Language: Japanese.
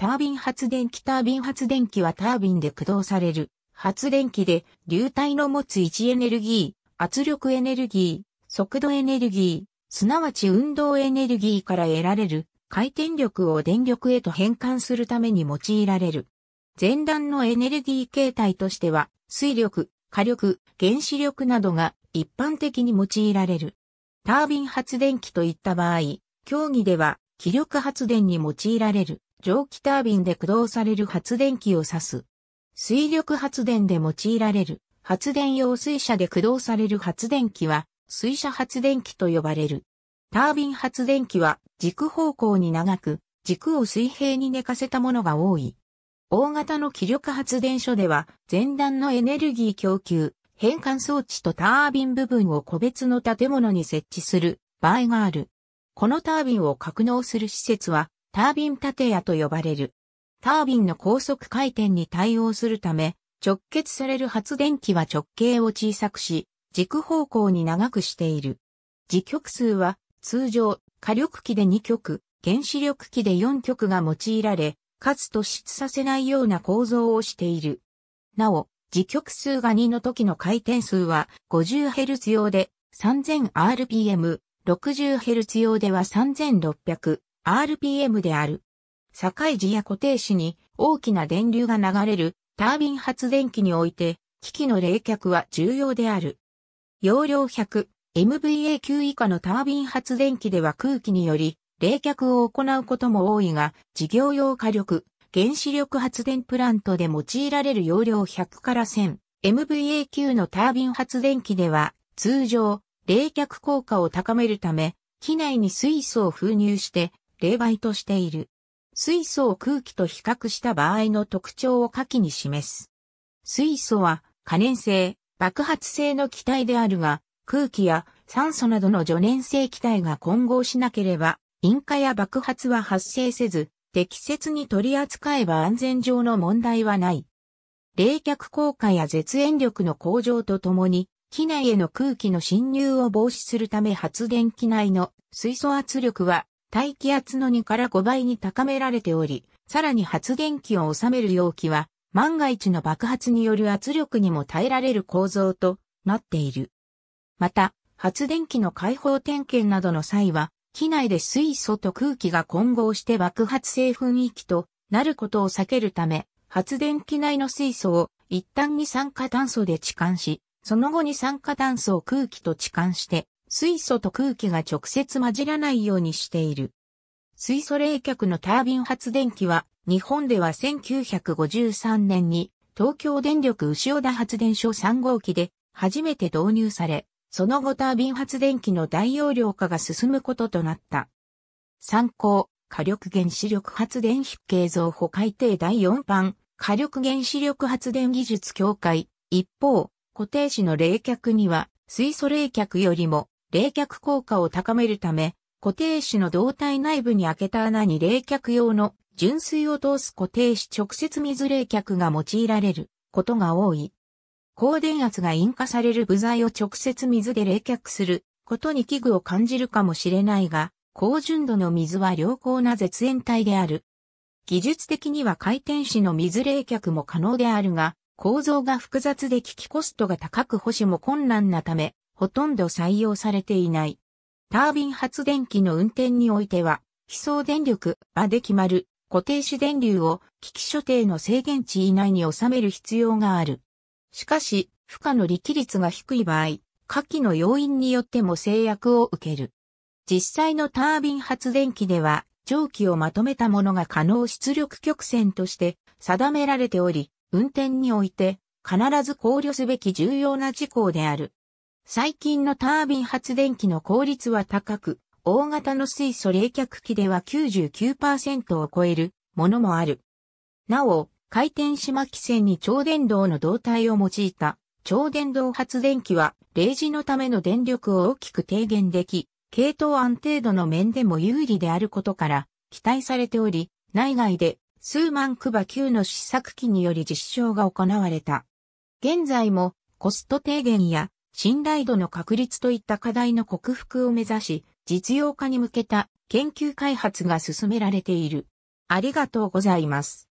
タービン発電機タービン発電機はタービンで駆動される発電機で流体の持つ位置エネルギー、圧力エネルギー、速度エネルギー、すなわち運動エネルギーから得られる回転力を電力へと変換するために用いられる。前段のエネルギー形態としては、水力、火力、原子力などが一般的に用いられる。タービン発電機といった場合、競技では気力発電に用いられる。蒸気タービンで駆動される発電機を指す。水力発電で用いられる発電用水車で駆動される発電機は水車発電機と呼ばれる。タービン発電機は軸方向に長く軸を水平に寝かせたものが多い。大型の気力発電所では前段のエネルギー供給、変換装置とタービン部分を個別の建物に設置する場合がある。このタービンを格納する施設はタービン建屋と呼ばれる。タービンの高速回転に対応するため、直結される発電機は直径を小さくし、軸方向に長くしている。磁極数は通常火力機で2極、原子力機で4極が用いられ、かつ突出させないような構造をしている。なお、磁極数が2の時の回転数は 50Hz 用で 3000rpm、60Hz 用では3600 RPM である。境地や固定時に大きな電流が流れるタービン発電機において、機器の冷却は重要である。容量 100MVA9 以下のタービン発電機では空気により冷却を行うことも多いが、事業用火力、原子力発電プラントで用いられる容量100から 1000MVA9 のタービン発電機では、通常、冷却効果を高めるため、機内に水素を封入して、例外としている。水素を空気と比較した場合の特徴を下記に示す。水素は可燃性、爆発性の気体であるが、空気や酸素などの助燃性気体が混合しなければ、引火や爆発は発生せず、適切に取り扱えば安全上の問題はない。冷却効果や絶縁力の向上とともに、機内への空気の侵入を防止するため発電機内の水素圧力は大気圧の2から5倍に高められており、さらに発電機を収める容器は、万が一の爆発による圧力にも耐えられる構造となっている。また、発電機の開放点検などの際は、機内で水素と空気が混合して爆発性雰囲気となることを避けるため、発電機内の水素を一旦二酸化炭素で置換し、その後に酸化炭素を空気と置換して、水素と空気が直接混じらないようにしている。水素冷却のタービン発電機は、日本では1953年に東京電力潮田発電所3号機で初めて導入され、その後タービン発電機の大容量化が進むこととなった。参考、火力原子力発電費形造法改定第4版、火力原子力発電技術協会。一方、固定子の冷却には、水素冷却よりも冷却効果を高めるため、固定子の胴体内部に開けた穴に冷却用の純水を通す固定子直接水冷却が用いられることが多い。高電圧が引火される部材を直接水で冷却することに器具を感じるかもしれないが、高純度の水は良好な絶縁体である。技術的には回転子の水冷却も可能であるが、構造が複雑で危機コストが高く保守も困難なため、ほとんど採用されていない。タービン発電機の運転においては、非送電力場で決まる固定子電流を機器所定の制限値以内に収める必要がある。しかし、負荷の力率が低い場合、下記の要因によっても制約を受ける。実際のタービン発電機では、蒸気をまとめたものが可能出力曲線として定められており、運転において必ず考慮すべき重要な事項である。最近のタービン発電機の効率は高く、大型の水素冷却機では99%を超えるものもある。なお、回転し巻き線に超電導の導体を用いた超電導発電機は、例時のための電力を大きく低減でき、系統安定度の面でも有利であることから、期待されており、内外で数万クバ級の試作機により実証が行われた。現在もコスト低減や信頼度の確立といった課題の克服を目指し、実用化に向けた研究開発が進められている。ありがとうございます。